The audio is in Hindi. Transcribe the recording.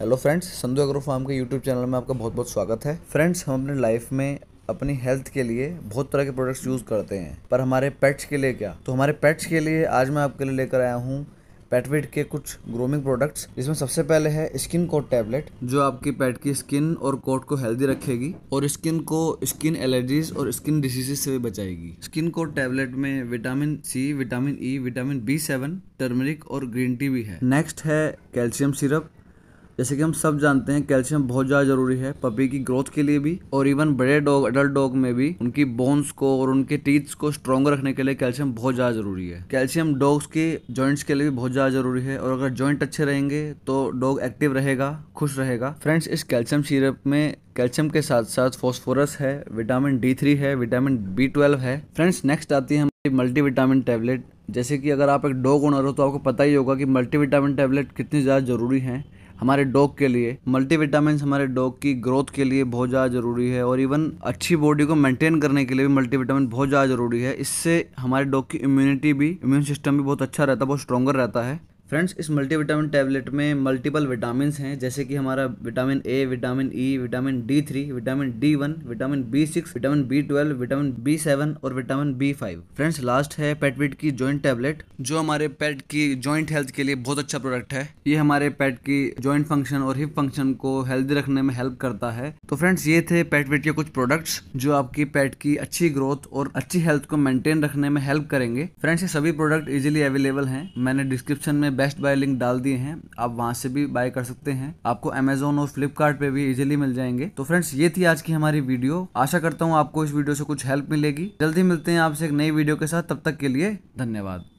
hello friends Sandhu agro farm के यूट्यूब चैनल में आपका बहुत बहुत स्वागत है फ्रेंड्स हम अपने लाइफ में अपनी हेल्थ के लिए बहुत तरह के प्रोडक्ट्स यूज़ करते हैं पर हमारे पेट्स के लिए क्या तो हमारे पेट्स के लिए आज मैं आपके लिए लेकर आया हूँ पेटविट के कुछ ग्रोमिंग प्रोडक्ट्स जिसमें सबसे पहले है स्किन कोट टैबलेट जो आपकी पेट की स्किन और कोट को हेल्दी रखेगी और स्किन को स्किन एलर्जीज और स्किन डिसीजेज से भी बचाएगी स्किन कोट टैबलेट में vitamin C vitamin E vitamin B seven turmeric और ग्रीन टी भी है नेक्स्ट है कैल्शियम सिरप जैसे कि हम सब जानते हैं कैल्शियम बहुत ज़्यादा ज़रूरी है पपी की ग्रोथ के लिए भी और इवन बड़े डॉग अडल्ट डॉग में भी उनकी बोन्स को और उनके टीथ्स को स्ट्रॉन्ग रखने के लिए कैल्शियम बहुत ज़्यादा ज़रूरी है कैल्शियम डॉग्स के जॉइंट्स के लिए भी बहुत ज़्यादा ज़रूरी है और अगर जॉइंट अच्छे रहेंगे तो डॉग एक्टिव रहेगा खुश रहेगा फ्रेंड्स इस कैल्शियम सीरप में कैल्शियम के साथ साथ फॉस्फोरस है विटामिन डी थ्री है विटामिन बी ट्वेल्व है फ्रेंड्स नेक्स्ट आती है हमारी मल्टीविटामिन टेबलेट जैसे कि अगर आप एक डॉग ओनर हो तो आपको पता ही होगा कि विटामिन टेबलेट कितनी ज़्यादा ज़रूरी हैं हमारे डॉग के लिए मल्टीविटामिन हमारे डॉग की ग्रोथ के लिए बहुत ज़्यादा ज़रूरी है और इवन अच्छी बॉडी को मेंटेन करने के लिए भी मल्टीविटामिन बहुत ज़्यादा ज़रूरी है इससे हमारे डॉग की इम्यूनिटी भी इम्यून सिस्टम भी बहुत अच्छा रहता है बहुत स्ट्रॉगर रहता है फ्रेंड्स इस मल्टीविटामिन टैबलेट में मल्टीपल विटामिन हैं जैसे कि हमारा vitamin A vitamin E vitamin D three vitamin D one vitamin B six vitamin B twelve vitamin B seven और vitamin B five friends last है पेटविट की जॉइंट टैबलेट जो हमारे पेट की जॉइंट हेल्थ के लिए बहुत अच्छा प्रोडक्ट है ये हमारे पेट की जॉइंट फंक्शन और हिप फंक्शन को हेल्दी रखने में हेल्प करता है तो फ्रेंड्स ये थे पेटविट के कुछ प्रोडक्ट्स जो आपकी पेट की अच्छी ग्रोथ और अच्छी हेल्थ को मेंटेन रखने में हेल्प करेंगे फ्रेंड्स ये सभी प्रोडक्ट इजिली अवेलेबल हैं मैंने डिस्क्रिप्शन में बेस्ट बाय लिंक डाल दिए हैं आप वहां से भी बाय कर सकते हैं आपको अमेजोन और फ्लिपकार्ट भी इजिली मिल जाएंगे तो फ्रेंड्स ये थी आज की हमारी वीडियो आशा करता हूँ आपको इस वीडियो से कुछ हेल्प मिलेगी जल्दी मिलते हैं आपसे एक नई वीडियो के साथ तब तक के लिए धन्यवाद